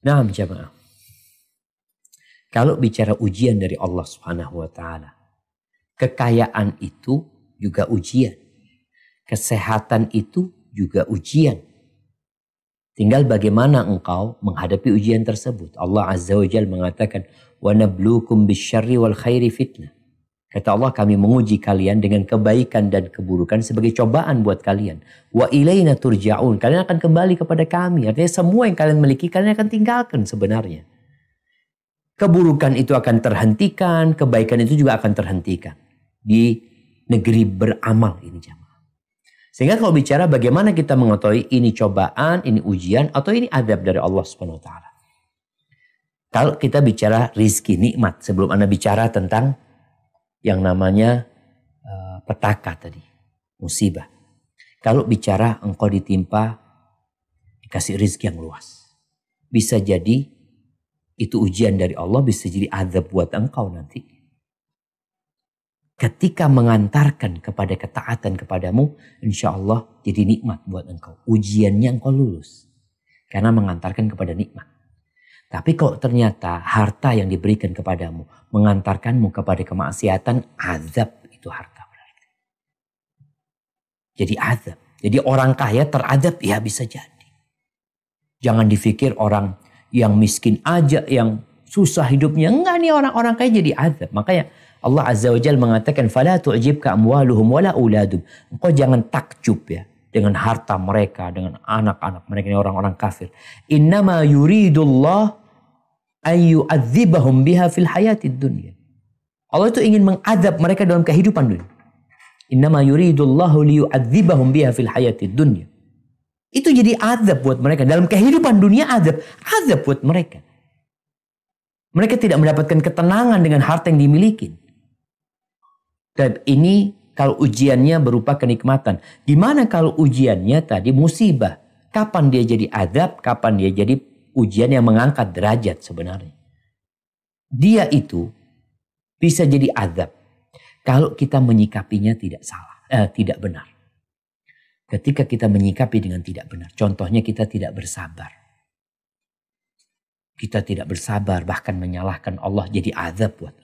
Nah jemaah, Kalau bicara ujian dari Allah subhanahu wa ta'ala. Kekayaan itu juga ujian. Kesehatan itu juga ujian. Tinggal bagaimana engkau menghadapi ujian tersebut. Allah Azza wa Jal mengatakan, وَنَبْلُوكُمْ بِالشَّرِّ وَالْخَيْرِ فِتْنَةً Kata Allah kami menguji kalian dengan kebaikan dan keburukan sebagai cobaan buat kalian. Wa ilaina turja'un. Kalian akan kembali kepada kami. Artinya semua yang kalian miliki kalian akan tinggalkan sebenarnya. Keburukan itu akan terhentikan, kebaikan itu juga akan terhentikan. Di negeri beramal ini jamaah. Sehingga kalau bicara bagaimana kita mengetahui ini cobaan, ini ujian, atau ini adab dari Allah Subhanahu wa taala. Kalau kita bicara rizki nikmat sebelum Anda bicara tentang yang namanya e, petaka tadi, musibah. Kalau bicara engkau ditimpa dikasih rezeki yang luas. Bisa jadi itu ujian dari Allah bisa jadi azab buat engkau nanti. Ketika mengantarkan kepada ketaatan kepadamu, insya Allah jadi nikmat buat engkau. Ujiannya engkau lulus. Karena mengantarkan kepada nikmat. Tapi kalau ternyata harta yang diberikan kepadamu mengantarkanmu kepada kemaksiatan, azab itu harta berarti. Jadi azab. Jadi orang kaya terazab ya bisa jadi. Jangan difikir orang yang miskin aja, yang susah hidupnya. Enggak nih orang-orang kaya jadi azab. Makanya Allah Azza wa Jal mengatakan, Fala tu'jib ka'amwaluhum wala uladum. Engkau jangan takjub ya dengan harta mereka, dengan anak-anak mereka ini orang-orang kafir. Innama yuridullah ayyu'adzibahum biha fil hayatid dunya. Allah itu ingin mengadab mereka dalam kehidupan dunia. Innama yuridullahu liyu'adzibahum biha fil hayatid dunya. Itu jadi azab buat mereka. Dalam kehidupan dunia azab. Azab buat mereka. Mereka tidak mendapatkan ketenangan dengan harta yang dimiliki. Dan ini kalau ujiannya berupa kenikmatan. Gimana kalau ujiannya tadi musibah? Kapan dia jadi adab, kapan dia jadi ujian yang mengangkat derajat sebenarnya. Dia itu bisa jadi adab kalau kita menyikapinya tidak salah, eh, tidak benar. Ketika kita menyikapi dengan tidak benar, contohnya kita tidak bersabar. Kita tidak bersabar, bahkan menyalahkan Allah jadi adab buat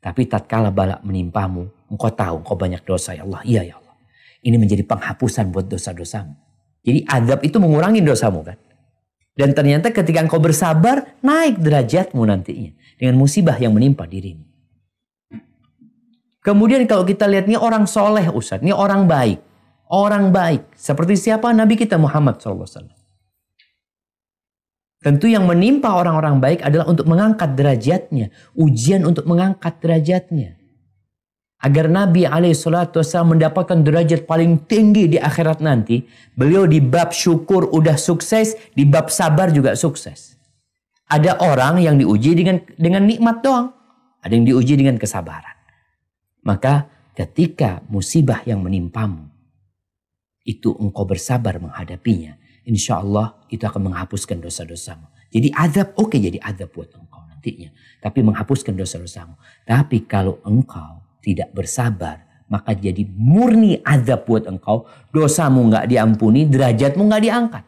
tapi tatkala balak menimpamu, engkau tahu engkau banyak dosa ya Allah. Iya ya Allah. Ini menjadi penghapusan buat dosa-dosamu. Jadi azab itu mengurangi dosamu kan. Dan ternyata ketika engkau bersabar, naik derajatmu nantinya. Dengan musibah yang menimpa dirimu. Kemudian kalau kita lihat ini orang soleh Ustaz, ini orang baik. Orang baik. Seperti siapa Nabi kita Muhammad SAW. Tentu yang menimpa orang-orang baik adalah untuk mengangkat derajatnya. Ujian untuk mengangkat derajatnya. Agar Nabi Alaihissalam mendapatkan derajat paling tinggi di akhirat nanti. Beliau di bab syukur udah sukses, di bab sabar juga sukses. Ada orang yang diuji dengan dengan nikmat doang. Ada yang diuji dengan kesabaran. Maka ketika musibah yang menimpamu, itu engkau bersabar menghadapinya Insya Allah itu akan menghapuskan dosa-dosamu. Jadi azab oke okay, jadi azab buat engkau nantinya. Tapi menghapuskan dosa-dosamu. Tapi kalau engkau tidak bersabar maka jadi murni azab buat engkau. Dosamu nggak diampuni, derajatmu nggak diangkat.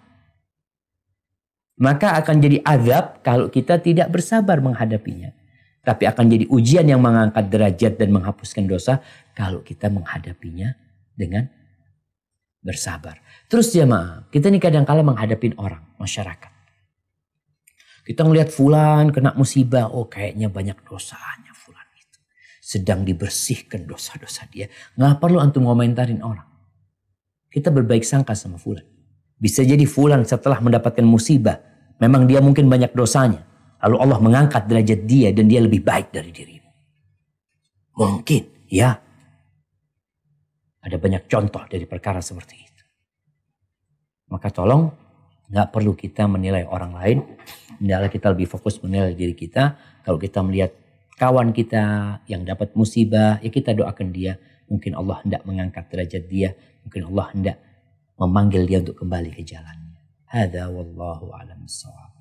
Maka akan jadi azab kalau kita tidak bersabar menghadapinya. Tapi akan jadi ujian yang mengangkat derajat dan menghapuskan dosa kalau kita menghadapinya dengan bersabar. Terus jemaah, kita ini kadang kala menghadapi orang, masyarakat. Kita ngelihat fulan kena musibah, oh kayaknya banyak dosanya fulan itu. Sedang dibersihkan dosa-dosa dia. Nggak perlu antum ngomentarin orang. Kita berbaik sangka sama fulan. Bisa jadi fulan setelah mendapatkan musibah, memang dia mungkin banyak dosanya. Lalu Allah mengangkat derajat dia dan dia lebih baik dari dirimu. Mungkin, ya ada banyak contoh dari perkara seperti itu. Maka tolong nggak perlu kita menilai orang lain. Hendaklah kita lebih fokus menilai diri kita. Kalau kita melihat kawan kita yang dapat musibah, ya kita doakan dia. Mungkin Allah hendak mengangkat derajat dia. Mungkin Allah hendak memanggil dia untuk kembali ke jalannya. Hada wallahu alam sawab.